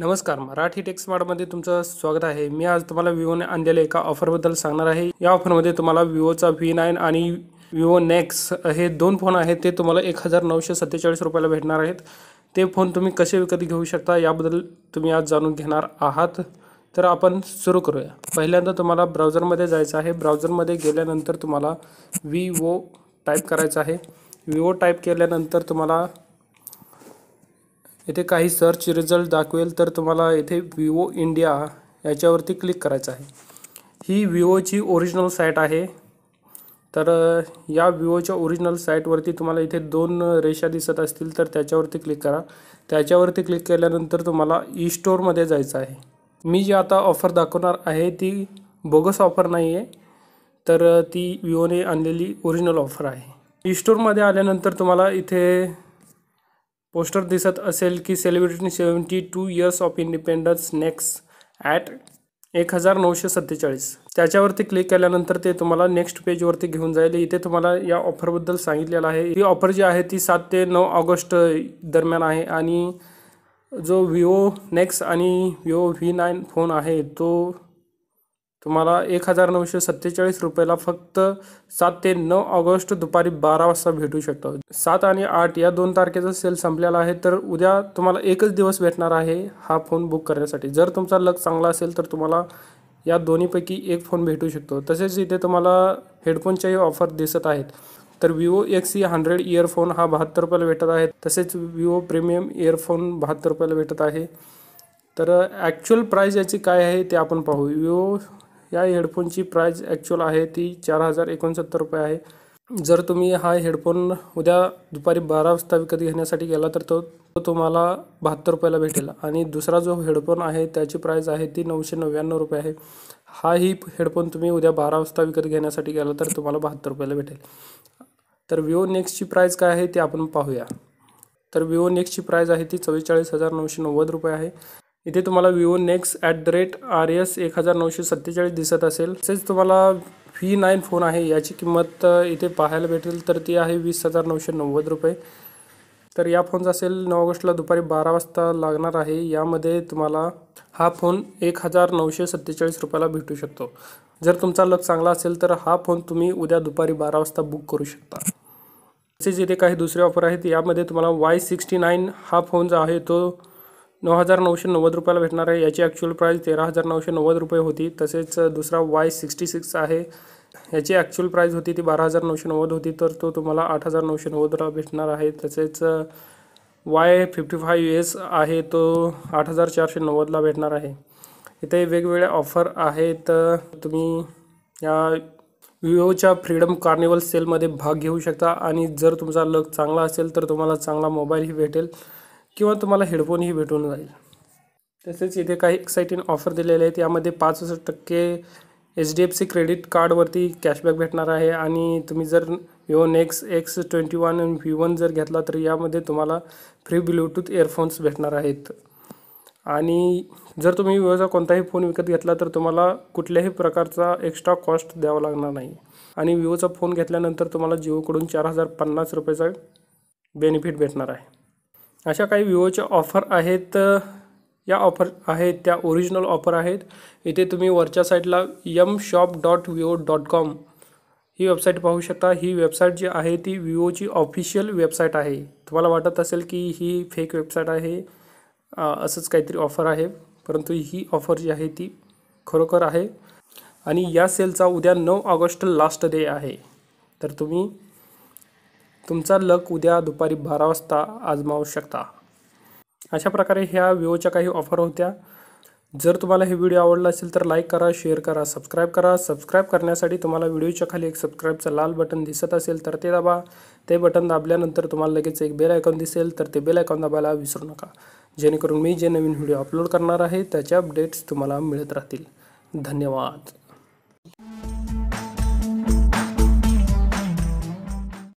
नमस्कार मराठी टेक्स मार्टमध्ये तुमचं स्वागत आहे मी आज तुम्हाला विवोने आणलेल्या एका ऑफरबद्दल सांगणार आहे या ऑफरमध्ये तुम्हाला विवोचा व्ही नाईन आणि विवो नेक्स हे दोन फोन आहेत ते तुम्हाला एक हजार नऊशे सत्तेचाळीस रुपयाला भेटणार आहेत ते फोन तुम्ही कसे विकत घेऊ शकता याबद्दल तुम्ही आज जाणून घेणार आहात तर आपण सुरू करूया पहिल्यांदा तुम्हाला ब्राउझरमध्ये जायचं आहे ब्राउझरमध्ये गेल्यानंतर तुम्हाला विवो टाईप करायचं आहे विवो टाईप केल्यानंतर तुम्हाला इथे काही सर्च रिझल्ट दाखवेल तर तुम्हाला इथे विवो इंडिया याच्यावरती क्लिक करायचं आहे ही विवोची ओरिजिनल साईट आहे तर या विवोच्या ओरिजिनल साईटवरती तुम्हाला इथे दोन रेषा दिसत असतील तर त्याच्यावरती क्लिक करा त्याच्यावरती क्लिक केल्यानंतर तुम्हाला ई स्टोअरमध्ये जायचं आहे मी जी आता ऑफर दाखवणार आहे ती बोगस ऑफर नाही आहे तर ती विवोने आणलेली ओरिजिनल ऑफर आहे ई स्टोअरमध्ये आल्यानंतर तुम्हाला इथे पोस्टर दिसत असेल की celebrity seventy two years of independence next at एक हजार नऊशे सत्तेचाळीस त्याच्यावरती क्लिक केल्यानंतर ते तुम्हाला नेक्स्ट पेजवरती घेऊन जाईल इथे तुम्हाला या ऑफरबद्दल सांगितलेलं आहे ही ऑफर जी आहे ती सात ते नऊ ऑगस्ट दरम्यान आहे आणि जो विवो नेक्स आणि विवो व्ही नाईन फोन आहे तो तुम्हाला एक हजार नऊशे सत्तेचाळीस रुपयाला फक्त सात ते नऊ ऑगस्ट दुपारी बारा वाजता भेटू शकतो सात आणि आठ या दोन तारखेचा सेल संपलेला आहे तर उद्या तुम्हाला एकच दिवस भेटणार आहे हा फोन बुक करण्यासाठी जर तुमचा लक चांगला असेल तर तुम्हाला या दोन्हीपैकी एक फोन भेटू शकतो तसेच इथे तुम्हाला हेडफोनच्याही ऑफर दिसत आहेत तर Vivo X C hundred earphone हा बहात्तर रुपयाला भेटत आहे तसेच विवो प्रीमियम इयरफोन बहात्तर रुपयाला भेटत आहे तर ॲक्च्युअल प्राईस याची काय आहे ते आपण पाहू विवो या हेडफोनची प्राईज ॲक्च्युअल आहे ती चार हजार एकोणसत्तर रुपये आहे जर तुम्ही हा हेडफोन उद्या दुपारी बारा वाजता विकत घेण्यासाठी गेला तर तो तुम्हाला बहात्तर रुपयाला भेटेल आणि दुसरा जो हेडफोन आहे त्याची प्राईज आहे ती नऊशे नव्याण्णव रुपये आहे हा ही हेडफोन तुम्ही उद्या बारा वाजता विकत घेण्यासाठी गेला तर तुम्हाला बहात्तर रुपयाला भेटेल तर विवो नेक्स्टची प्राईज काय आहे ती आपण पाहूया तर विवो नेक्स्टची प्राईज आहे ती चव्वेचाळीस हजार नऊशे नव्वद रुपये आहे इथे तुम्हाला Vivo NEX at the rate R S एक हजार नऊशे सत्तेचाळीस दिसत असेल तसेच तुम्हाला व्ही नाईन फोन आहे याची किंमत इथे पाहायला भेटेल तर ती आहे वीस हजार नऊशे नव्वद रुपये तर या फोनचा असेल नऊ ऑगस्टला दुपारी बारा वाजता लागणार आहे यामध्ये तुम्हाला हा फोन एक हजार नऊशे सत्तेचाळीस रुपयाला भेटू शकतो जर तुमचा लक चांगला असेल तर हा फोन तुम्ही उद्या दुपारी बारा वाजता बुक करू शकता तसेच इथे काही दुसरे ऑफर आहेत यामध्ये तुम्हाला वाय सिक्स्टी नाईन हा फोन जो आहे तो नऊ हजार नऊशे नव्वद रुपयाला भेटणार आहे याची ॲक्च्युअल प्राईस तेरा हजार नऊशे नव्वद रुपये होती तसेच दुसरा वाय सिक्स्टी सिक्स आहे याची ॲक्च्युअल प्राईस होती ती बारा हजार नऊशे नव्वद होती तर तो तुम्हाला आठ हजार नऊशे नव्वदला भेटणार आहे तसेच वाय फिफ्टी फाय एस आहे तो आठ हजार चारशे नव्वदला भेटणार आहे इथे वेगवेगळ्या ऑफर आहेत तुम्ही या विवोच्या फ्रीडम कार्निवल सेलमध्ये भाग घेऊ शकता आणि जर तुमचा लक चांगला असेल तर तुम्हाला चांगला मोबाईलही भेटेल किंवा तुम्हाला हेडफोनही भेटून जाईल तसेच इथे काही एक्साइटिंग ऑफर दिलेले आहेत यामध्ये पासष्ट टक्के H D F C credit कार्डवरती कॅशबॅक भेटणार आहे आणि तुम्ही जर Vivo NEX X twenty one आणि वन जर घेतला तर यामध्ये तुम्हाला फ्री ब्लूटूथ इयरफोन्स भेटणार आहेत आणि जर तुम्ही विवोचा कोणताही फोन विकत घेतला तर तुम्हाला कुठल्याही प्रकारचा एक्स्ट्रा कॉस्ट द्यावा लागणार नाही आणि विवोचा फोन घेतल्यानंतर तुम्हाला जिओकडून चार हजार पन्नास रुपयाचा बेनिफिट भेटणार आहे अशा काही विवोच्या ऑफर आहेत या ऑफर आहेत त्या ओरिजिनल ऑफर आहेत इथे तुम्ही वरच्या साईडला यम shop dot Vivo dot com ही वेबसाईट पाहू शकता ही वेबसाईट जी आहे ती विओची ऑफिशियल वेबसाईट आहे तुम्हाला वाटत असेल की ही फेक वेबसाईट आहे असंच काहीतरी ऑफर आहे परंतु ही ऑफर जी आहे ती खरोखर आहे आणि या सेलचा उद्या नऊ ऑगस्ट लास्ट डे आहे तर तुम्ही तुमचा लक उद्या दुपारी बारा वाजता आजमावू शकता अशा प्रकारे ह्या विओच्या काही ऑफर होत्या जर तुम्हाला हे व्हिडिओ आवडला असेल तर लाईक करा शेअर करा सबस्क्राईब करा सबस्क्राईब करण्यासाठी तुम्हाला व्हिडिओच्या खाली एक सबस्क्राईबचं लाल बटन दिसत असेल तर ते दाबा ते बटन दाबल्यानंतर तुम्हाला लगेच एक बेल आयकॉन दिसेल तर ते बेल आयकॉन दाबायला विसरू नका जेणेकरून मी जे नवीन व्हिडिओ अपलोड करणार आहे त्याचे अपडेट्स तुम्हाला मिळत राहतील धन्यवाद